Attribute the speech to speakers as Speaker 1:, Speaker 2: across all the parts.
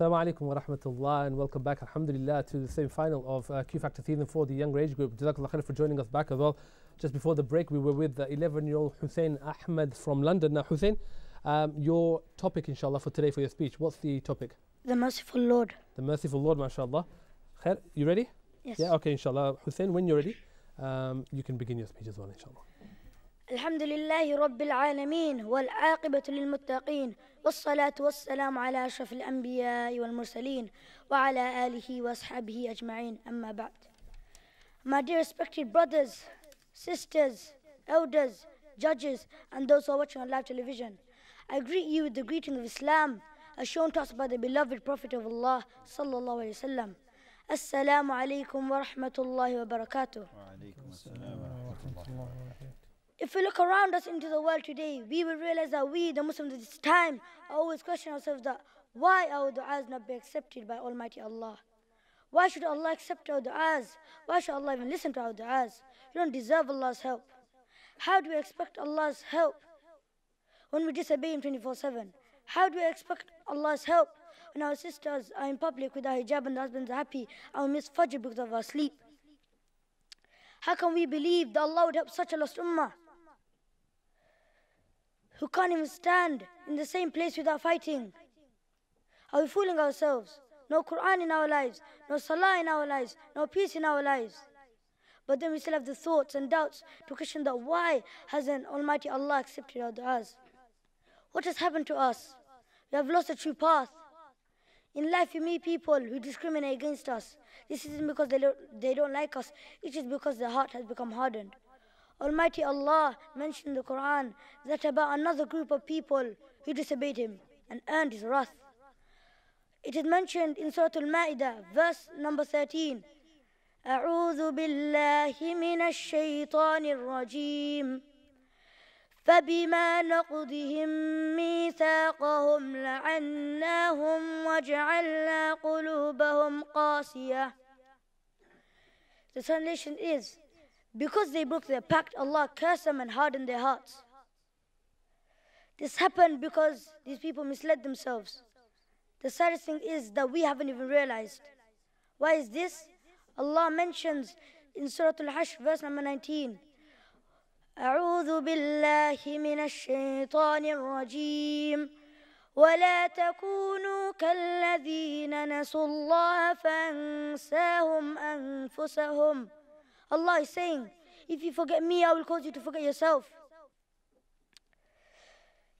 Speaker 1: Assalamu alaikum wa rahmatullah and welcome back, alhamdulillah, to the same final of uh, Q Factor Season 4, the younger age group. Jazakallah khair for joining us back as well. Just before the break, we were with the 11 year old Hussein Ahmed from London. Now, Hussein, um, your topic, inshallah, for today for your speech, what's the topic? The Merciful Lord. The Merciful Lord, mashallah. Khair, you ready? Yes. Yeah, okay, inshallah. Hussein, when you're ready, um, you can begin your speech as well, inshallah.
Speaker 2: الحمد لله رب العالمين والعاقبة للمتقين والصلاة والسلام على أشرف الأنبياء والمرسلين وعلى آله وأصحابه أجمعين أما بعد My dear respected brothers, sisters, elders, judges and those who are watching on live television I greet you with the greeting of Islam as shown to us by the beloved Prophet of Allah صلى الله عليه وسلم السلام عليكم ورحمة الله وبركاته وعليكم السلام ورحمة الله If we look around us into the world today, we will realize that we, the Muslims at this time, always question ourselves that why our du'as not be accepted by Almighty Allah? Why should Allah accept our du'as? Why should Allah even listen to our du'as? We don't deserve Allah's help. How do we expect Allah's help when we disobey Him 24-7? How do we expect Allah's help when our sisters are in public with our hijab and our husbands are happy and we miss Fajr because of our sleep? How can we believe that Allah would help such a lost ummah? who can't even stand in the same place without fighting? Are we fooling ourselves? No Quran in our lives, no Salah in our lives, no peace in our lives. But then we still have the thoughts and doubts to question that why hasn't Almighty Allah accepted our du'as? What has happened to us? We have lost the true path. In life, we meet people who discriminate against us. This isn't because they, they don't like us, it is because their heart has become hardened. Almighty Allah mentioned the Quran that about another group of people who disobeyed him and earned his wrath. It is mentioned in Surah Al-Ma'idah, verse number 13. أعوذ بالله من الشيطان الرجيم فبما نقضهم ميثاقهم لعناهم وجعلنا قلوبهم قاسية The translation is because they broke their pact, Allah cursed them and hardened their hearts. This happened because these people misled themselves. The saddest thing is that we haven't even realized. Why is this? Allah mentions in Surah al hash verse number 19. أعوذ بالله من الشيطان الرجيم ولا تكونوا كالذين نسوا الله فأنساهم أنفسهم Allah is saying, if you forget me, I will cause you to forget yourself.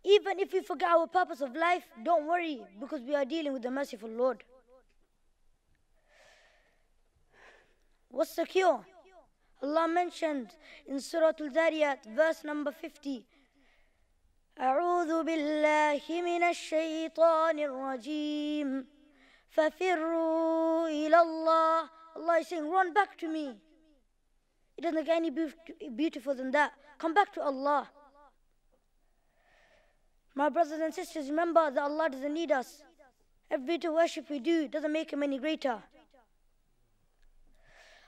Speaker 2: Even if we forget our purpose of life, don't worry, because we are dealing with the merciful Lord. What's the cure? Allah mentioned in Surah al zariyat verse number 50, أعوذ بالله من الشيطان الرجيم ففروا إلى الله Allah is saying, run back to me. It doesn't get any beautiful than that. Come back to Allah. My brothers and sisters, remember that Allah doesn't need us. Every bit of worship we do doesn't make Him any greater.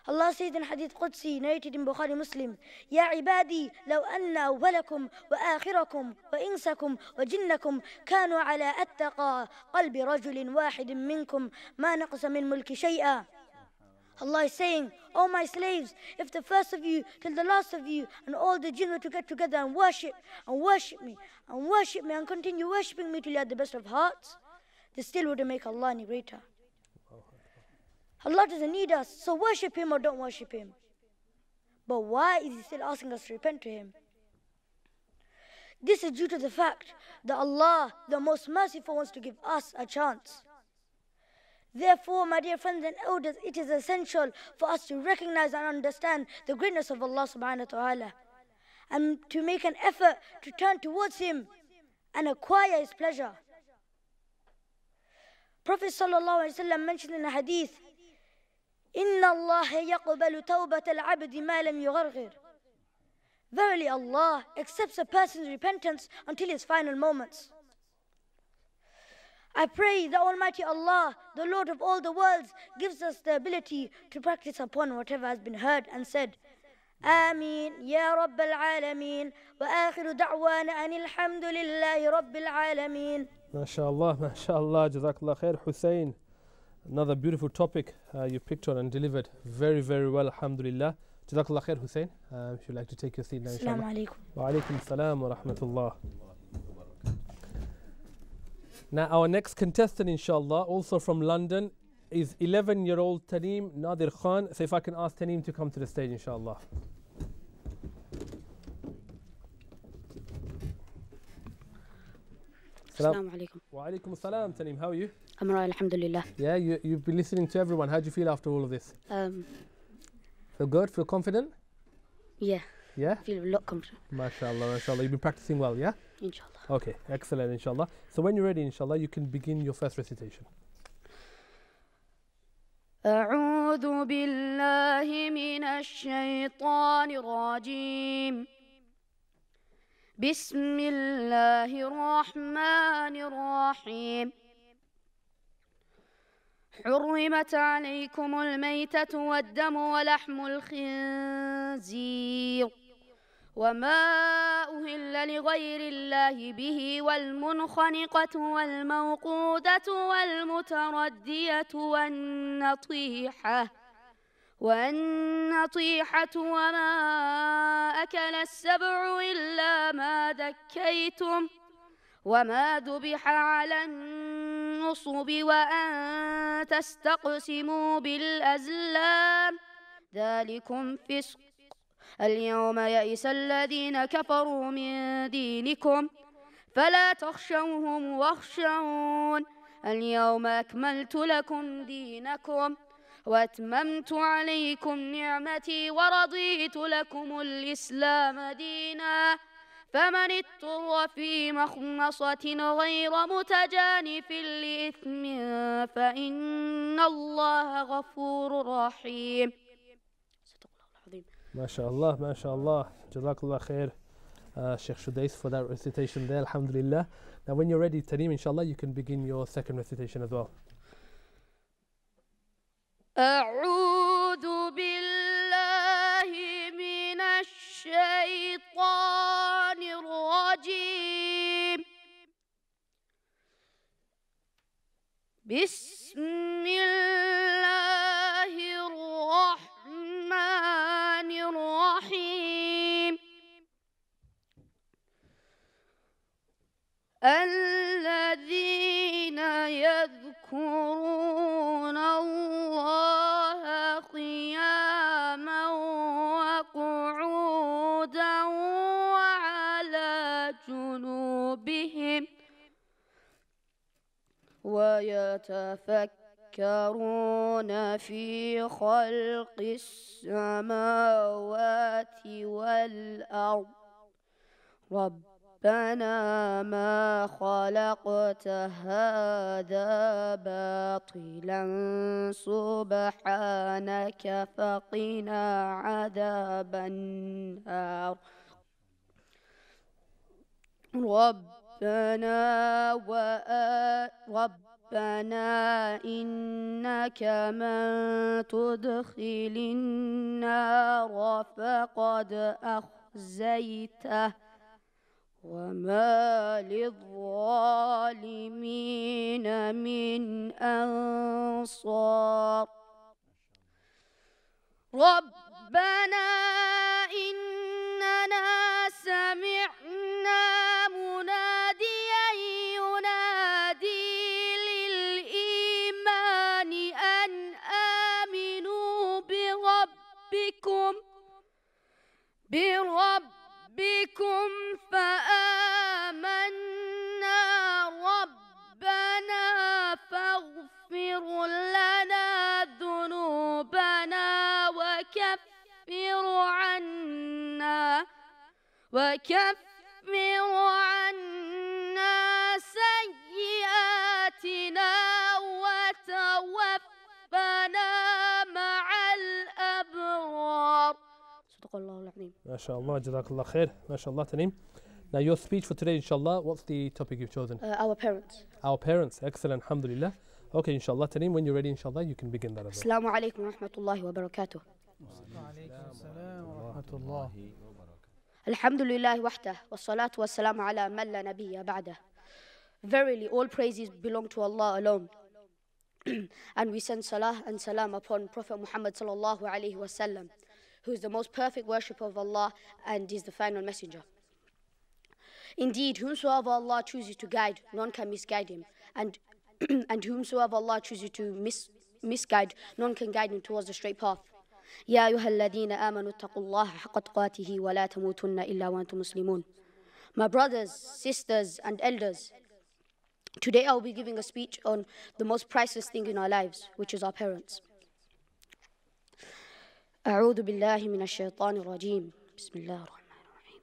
Speaker 2: الله سيد الحديث قدسي narrated in Bukhari Muslim يا عبادي لو أن أولكم وآخركم وإنسكم وجنكم كانوا على أتقى قلب رجل واحد منكم ما نقص من ملك شيئا Allah is saying, O oh my slaves, if the first of you till the last of you and all the jinn were to get together and worship, and worship me, and worship me, and continue worshipping me till you had the best of hearts, they still wouldn't make Allah any greater. Allah doesn't need us, so worship Him or don't worship Him. But why is He still asking us to repent to Him? This is due to the fact that Allah, the most merciful, wants to give us a chance. Therefore, my dear friends and elders, it is essential for us to recognize and understand the greatness of Allah subhanahu wa ta'ala and to make an effort to turn towards Him and acquire His pleasure. Prophet ﷺ mentioned in a hadith, إِنَّ Allah يَقْبَلُ تَوْبَةَ abdi مَا لَمْ Verily Allah accepts a person's repentance until his final moments. I pray that Almighty Allah, the Lord of all the worlds, gives us the ability to practice upon whatever has been heard and said. آمين يا رب العالمين وآخر دعوانا أن الحمد لله رب العالمين
Speaker 1: ما شاء الله ما شاء الله جزاك الله خير حسين Another beautiful topic uh, you picked on and delivered very very well alhamdulillah جزاك الله خير Hussein uh, if you'd like to take your seat now السلام عليكم وعليكم السلام ورحمة الله now, our next contestant, inshallah, also from London, is 11 year old Tanim Nadir Khan. So, if I can ask Tanim to come to the stage, inshallah. Assalamu alaikum. Wa alaikum assalam, How are you? I'm alright, alhamdulillah. Yeah, you, you've been listening to everyone. How do you feel after all of this? Um, feel good? Feel confident? Yeah. Yeah? feel a lot confident. MashaAllah, MashaAllah. You've been practicing well, yeah? Inshallah. Okay, excellent, inshallah. So when you're ready, inshallah, you can begin your first recitation.
Speaker 3: أعوذ بالله من الشيطان الرجيم بسم الله الرحمن الرحيم حرمت عليكم الميتة والدم ولحم الخنزير وما أهل لغير الله به والمنخنقة والموقودة والمتردية والنطيحة والنطيحة وما أكل السبع إلا ما دكيتم وما ذبح على النصب وأن تستقسموا بالأزلام ذلكم فسق اليوم يئس الذين كفروا من دينكم فلا تخشوهم واخشون اليوم أكملت لكم دينكم وأتممت عليكم نعمتي ورضيت لكم الإسلام دينا فمن اضطر في مخمصة غير متجانف لإثم فإن الله غفور رحيم
Speaker 1: ما شاء الله ما شاء الله جزاك الله خير شيخ Sheikh for that recitation there الحمد لله now when you're ready تريم إن شاء الله you can begin your second recitation as well
Speaker 3: أعوذ بالله من الشيطان الرجيم بس يتفكرون في خلق السماوات والأرض ربنا ما خلقت هذا باطلا سبحانك فقنا عذاب النار ربنا وآ رب ربنا إنك من تدخل النار فقد أخزيته وما للظالمين من أنصار ربنا إننا سمعنا مناديا وكفر عنا سيئاتنا وتوفنا مع الأبرار صدق الله العظيم
Speaker 1: ما شاء الله جزاك الله خير ما شاء الله تنيم Now your speech for today inshallah what's the topic you've chosen? Uh, our parents. Our parents excellent alhamdulillah Okay inshallah Taneem when you're ready inshallah you can begin that as
Speaker 3: well. rahmatullahi wa barakatuh. الله وبركاته. wa
Speaker 1: rahmatullahi wa barakatuh.
Speaker 3: الحمد لله وحده والصلاة والسلام على من لا نبي بعده Verily all praises belong to Allah alone and we send salah and salam upon Prophet Muhammad sallallahu alaihi wasallam who is the most perfect worshipper of Allah and is the final messenger Indeed, whomsoever Allah chooses to guide, none can misguide him. And, and whomsoever Allah chooses to mis, misguide, none can guide him towards the straight path. يا أيها الذين آمنوا اتقوا الله حق تقاته ولا تموتن إلا وأنتم مسلمون My brothers, sisters and elders, today I will be giving a speech on the most priceless thing in our lives, which is our parents. أعوذ بالله من الشيطان الرجيم بسم الله الرحمن الرحيم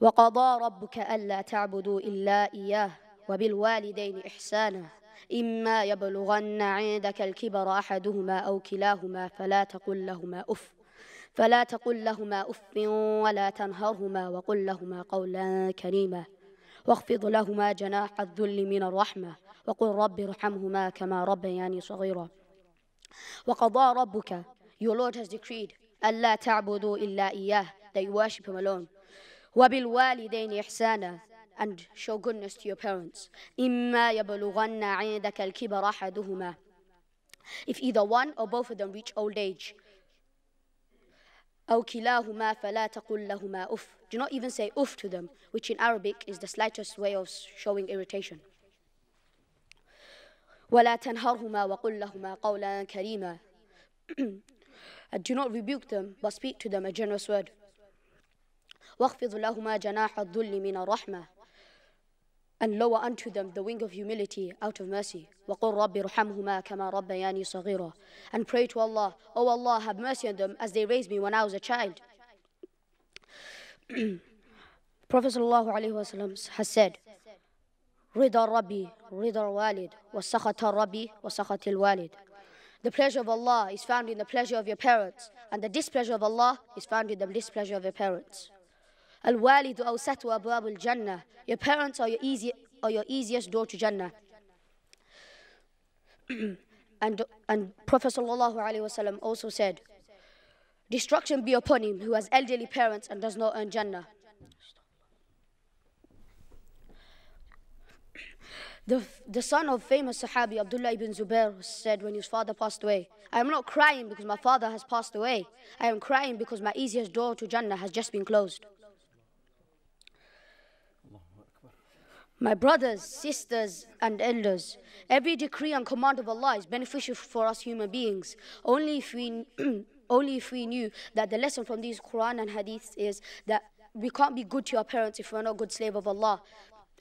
Speaker 3: وقضى ربك ألا تعبدوا إلا إياه وبالوالدين إحسانا إما يبلغن عندك الكبر أحدهما أو كلاهما فلا تقل لهما أف فلا تقل لهما أف ولا تنهرهما وقل لهما قولا كريما واخفض لهما جناح الذل من الرحمة وقل رب ارحمهما كما ربياني صغيرا وقضى ربك Your Lord has decreed ألا تعبدوا إلا إياه They worship him alone وبالوالدين إحسانا and show goodness to your parents. If either one or both of them reach old age, Do not even say "uff" to them, which in Arabic is the slightest way of showing irritation. And Do not rebuke them, but speak to them a generous word and lower unto them the wing of humility out of mercy. وَقُلْ رَبِّ رُحَمْهُمَا كَمَا صَغِيرًا And pray to Allah, O oh Allah, have mercy on them as they raised me when I was a child. Prophet Allah has said, رِضَى رَبِّي رِضَى الْوَالِدِ وَسَخَطَ Walid. وَسَخَطِ الْوَالِدِ The pleasure of Allah is found in the pleasure of your parents, and the displeasure of Allah is found in the displeasure of your parents. Al-walidu awsatu abu al-jannah. Your parents are your, easy, are your easiest door to Jannah. and, and Prophet ﷺ also said, Destruction be upon him who has elderly parents and does not earn Jannah. The, the son of famous Sahabi Abdullah ibn Zubair said when his father passed away, I am not crying because my father has passed away. I am crying because my easiest door to Jannah has just been closed. My brothers, sisters, and elders, every decree and command of Allah is beneficial for us human beings. Only if we, only if we knew that the lesson from these Quran and Hadith is that we can't be good to our parents if we're not good slave of Allah,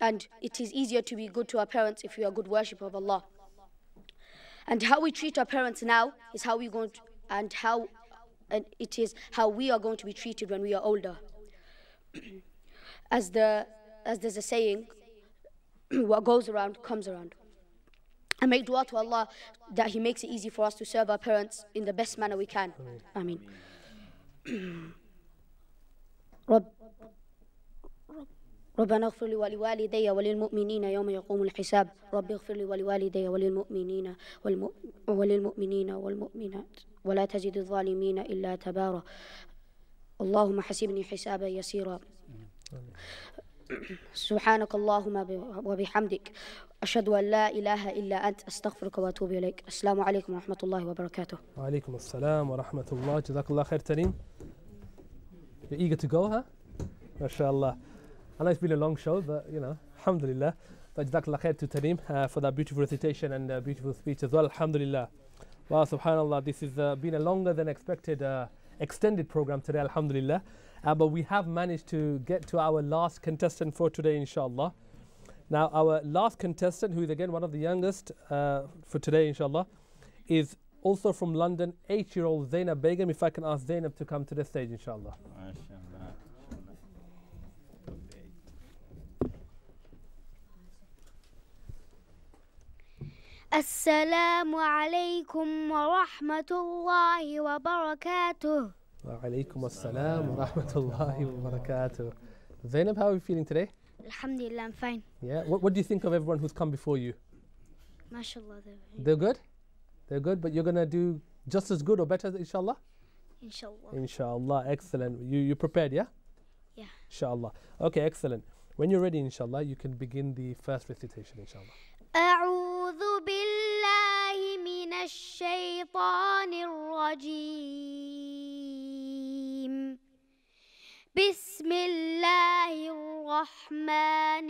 Speaker 3: and it is easier to be good to our parents if we are good worship of Allah. And how we treat our parents now is how we going to, and how, and it is how we are going to be treated when we are older. as the as there's a saying what goes around comes around. I make dua to Allah that He makes it easy for us to serve our parents in the best manner we can. I mean. ربنا اغفر لي ولوالدي وللمؤمنين يوم يقوم الحساب رب اغفر لي ولوالدي وللمؤمنين وللمؤمنين والمؤمنات ولا تزد الظالمين إلا تبارا اللهم حسبني حسابا يسيرا سبحانك اللهم وبحمدك أشهد أن لا إله إلا أنت أستغفرك وأتوب إليك السلام عليكم ورحمة الله وبركاته
Speaker 1: وعليكم السلام ورحمة الله جزاك الله خير تريم You're eager to go, huh? MashaAllah I know it's been a long show, but you know, alhamdulillah But jazakallah khair to Tareem uh, for that beautiful recitation and uh, beautiful speech as well, alhamdulillah Wow, subhanallah, this has uh, been a longer than expected uh, extended program today, alhamdulillah Uh, but we have managed to get to our last contestant for today, inshallah. Now, our last contestant, who is again one of the youngest uh, for today, inshallah, is also from London, eight year old Zainab Begum. If I can ask Zainab to come to the stage, inshallah.
Speaker 4: السلام عليكم ورحمة
Speaker 1: وعليكم السلام ورحمة الله وبركاته. Zainab, how are you feeling today?
Speaker 4: Alhamdulillah, I'm fine.
Speaker 1: Yeah. What, what do you think of everyone who's come before you?
Speaker 4: MashaAllah, they're, they're
Speaker 1: good. They're good, but you're going to do just as good or better, inshallah? Inshallah. Inshallah, excellent. You, you prepared, yeah? Yeah. Inshallah. Okay, excellent. When you're ready, inshallah, you can begin the first recitation, inshallah.
Speaker 4: أعوذ بالله من الشيطان الرجيم بسم الله الرحمن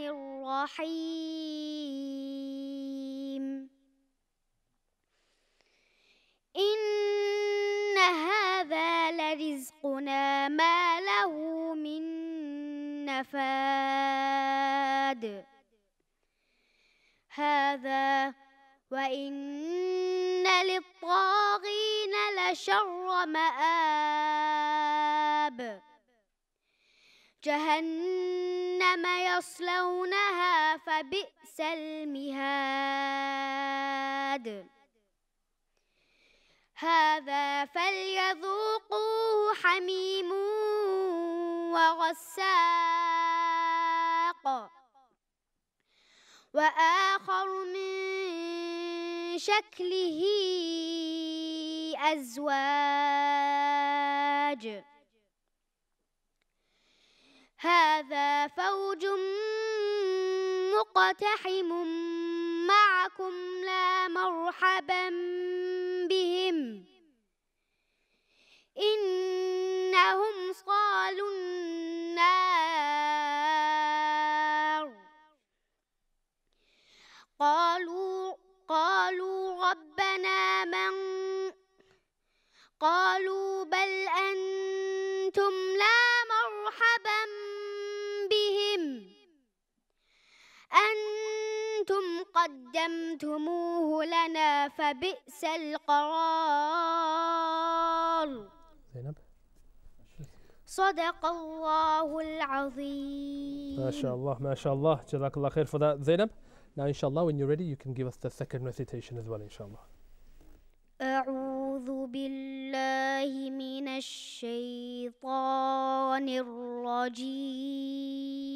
Speaker 4: الرحيم إن هذا لرزقنا ما له من نفاد هذا وإن للطاغين لشر مآب جهنم يصلونها فبئس المهاد هذا فليذوقوه حميم وغساق وآخر من شكله أزواج هذا فوج مقتحم معكم لا مرحبا بهم إنهم صالوا النار قالوا قالوا ربنا من قالوا بل انت أنتم قدمتموه لنا فبئس القرار زينب صدق الله العظيم
Speaker 1: ما شاء الله ما شاء الله جزاك الله خير for that Zainab now inshallah when you're ready you can give us the second recitation as well inshallah
Speaker 4: أعوذ بالله من الشيطان الرجيم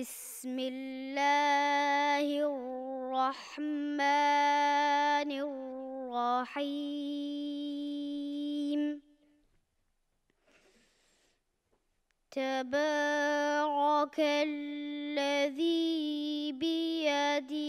Speaker 4: بسم الله الرحمن الرحيم تبارك الذي بيده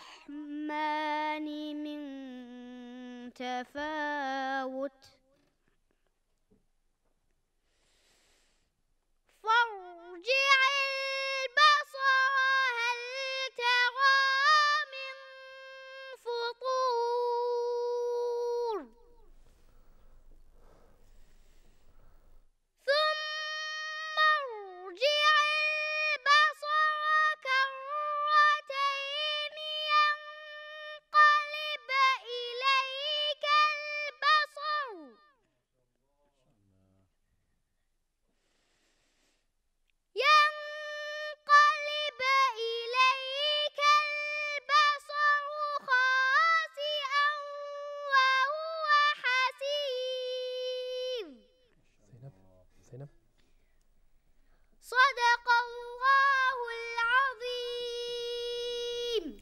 Speaker 4: الرحمن من تفاؤل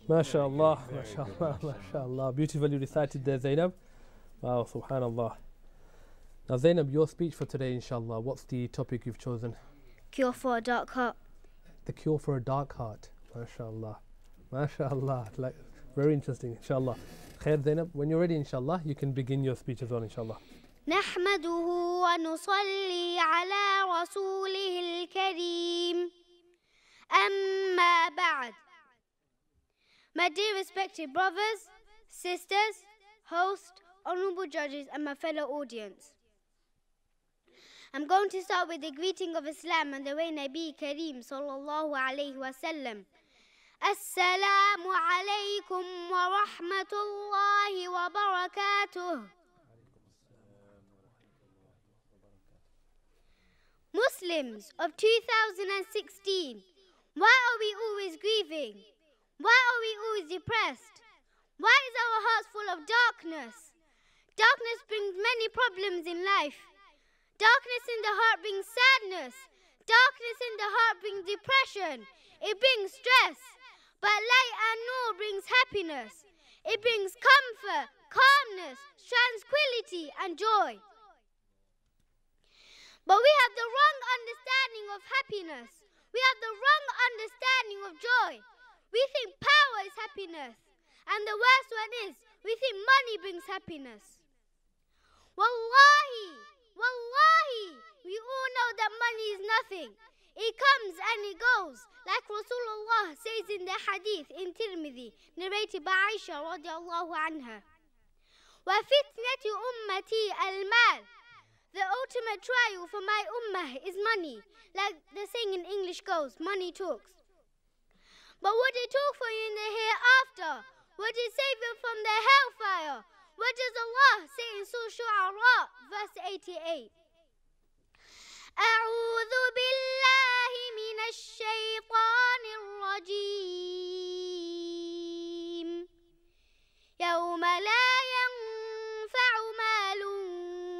Speaker 1: MashaAllah, MashaAllah, MashaAllah. Beautifully recited there, Zainab. Wow, subhanAllah. Now, Zainab, your speech for today, inshallah, what's the topic you've chosen? Cure for a dark heart. The cure for a dark heart. MashaAllah. MashaAllah. Like, very interesting, inshallah. Khair, Zainab, when you're ready, inshallah, you can begin your speech as well, inshallah.
Speaker 4: نحمده ونصلي على رسوله الكريم أما بعد my dear respected brothers, sisters, host, honourable judges and my fellow audience. I'm going to start with the greeting of Islam and the way Nabi Kareem sallallahu alayhi wasallam. Assalamu alaykum wa rahmatullahi wa barakatuh. Muslims of 2016, why are we always grieving? Why are we always depressed? Why is our hearts full of darkness? Darkness brings many problems in life. Darkness in the heart brings sadness. Darkness in the heart brings depression. It brings stress. But light and nur brings happiness. It brings comfort, calmness, tranquility, and joy. But we have the wrong understanding of happiness. We have the wrong understanding of joy. We think power is happiness. And the worst one is, we think money brings happiness. Wallahi, wallahi, we all know that money is nothing. It comes and it goes, like Rasulullah says in the hadith in Tirmidhi, narrated by Aisha radiallahu anha. وَفِتْنَةِ أُمَّتِي الْمَالِ The ultimate trial for my ummah is money. Like the saying in English goes, money talks. But would it do for you in the hereafter? Would it save you from the hellfire? What does Allah say in Surah Al-Ra, verse 88? أعوذ بالله من الشيطان الرجيم يوم لا ينفع مال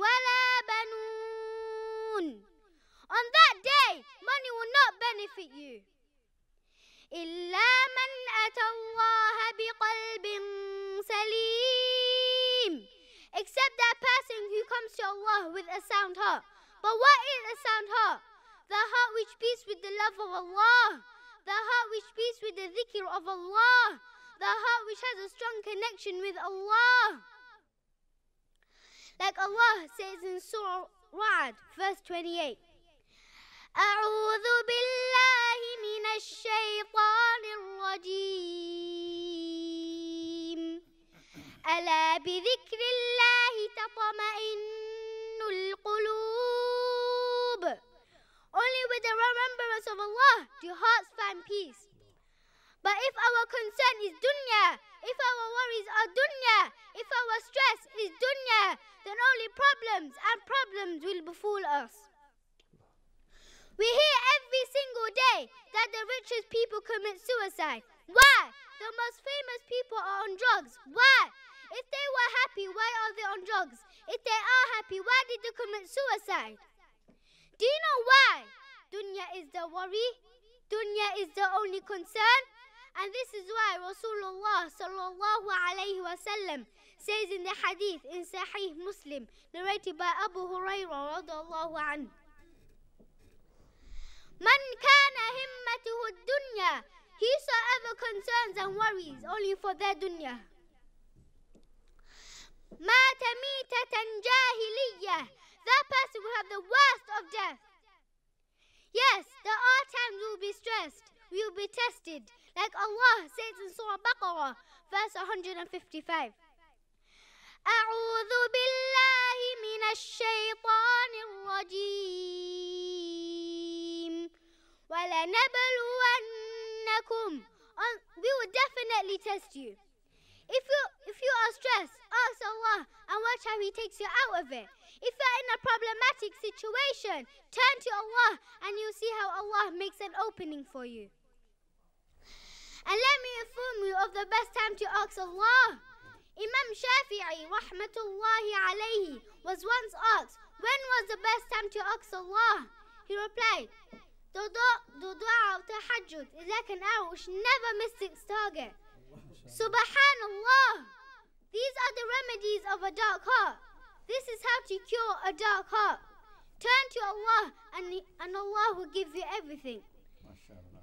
Speaker 4: ولا بنون On that day, money will not benefit you. إلا من أتى الله بقلب سليم except that person who comes to Allah with a sound heart. But what is a sound heart? The heart which beats with the love of Allah, the heart which beats with the dhikr of Allah, the heart which has a strong connection with Allah. Like Allah says in Surah Ra'ad, verse 28. أعوذ بالله الشيطان الرجيم ألا بذكر الله تطمئن القلوب Only with the remembrance of Allah do hearts find peace. But if our concern is dunya, if our worries are dunya, if our stress is dunya, then only problems and problems will befall us. We hear every single day that the richest people commit suicide. Why? The most famous people are on drugs. Why? If they were happy, why are they on drugs? If they are happy, why did they commit suicide? Do you know why? Dunya is the worry. Dunya is the only concern. And this is why Rasulullah sallallahu alayhi wasallam says in the hadith in Sahih Muslim, narrated by Abu Hurairah radiallahu anhu, Man kana himmatuhu dunya, He ever concerns and worries only for their dunya. Mata mitatan jahiliyyah, that person will have the worst of death. Yes, there are times we will be stressed, we will be tested, like Allah says in Surah Baqarah, verse 155. أعوذ بالله من الشيطان الرجيم وَلَنَبْلُوَنَّكُمْ um, We will definitely test you. If you if you are stressed, ask Allah and watch how He takes you out of it. If you're in a problematic situation, turn to Allah and you'll see how Allah makes an opening for you. And let me inform you of the best time to ask Allah. Imam Shafi'i rahmatullahi alayhi was once asked, when was the best time to ask Allah? He replied, دعاء like an arrow which never mistakes target Subhanallah These are the remedies of a dark heart This is how to cure a dark heart Turn to Allah and, and Allah will give you everything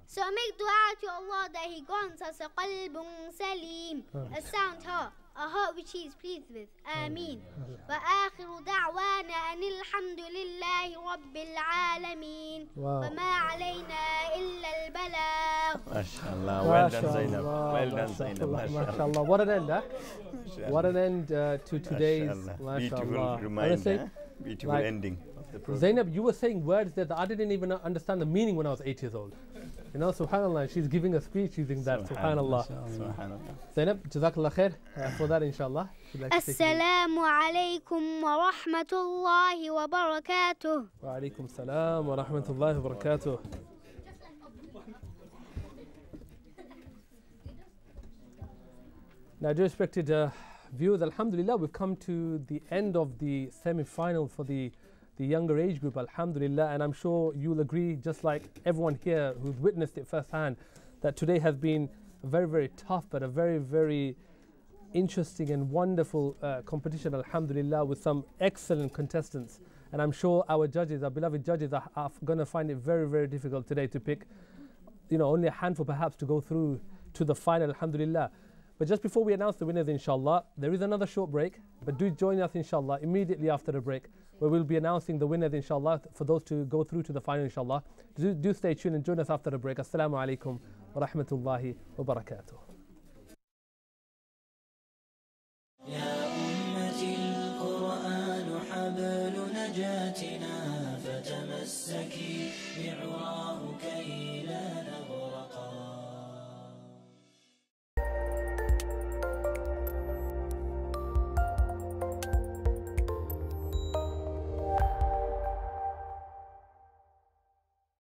Speaker 4: So make dua to Allah that He grants us a qalbun salim A sound heart a heart which he is pleased with. Ameen. وآخر دعوانا أن الحمد لله رب العالمين وما علينا إلا البلاغ ما شاء الله well done Zainab well done Zainab ما شاء الله
Speaker 1: what an end huh? what an end uh, to today's ما شاء الله beautiful reminder, beautiful ending Zainab you were saying words that I didn't even understand the meaning when I was eight years old you know, subhanAllah, she's giving a speech using that. Subhanallah. subhanallah. Zainab, jazakallah khair uh, for that, inshallah. Assalamu
Speaker 4: alaikum wa rahmatullahi wa barakatuh.
Speaker 1: Wa alaikum salam wa rahmatullahi wa barakatuh. Now, dear respected uh, viewers, alhamdulillah, we've come to the end of the semi final for the the younger age group, alhamdulillah, and I'm sure you'll agree, just like everyone here who's witnessed it firsthand, that today has been a very, very tough but a very, very interesting and wonderful uh, competition, alhamdulillah, with some excellent contestants. And I'm sure our judges, our beloved judges, are, are going to find it very, very difficult today to pick, you know, only a handful perhaps to go through to the final, alhamdulillah. But just before we announce the winners, inshallah, there is another short break. But do join us, inshallah, immediately after the break where we'll be announcing the winners, inshallah, for those to go through to the final, inshallah. Do, do stay tuned and join us after the break. Assalamu alaikum wa rahmatullahi wa barakatuh.
Speaker 4: فتمسكي بعراق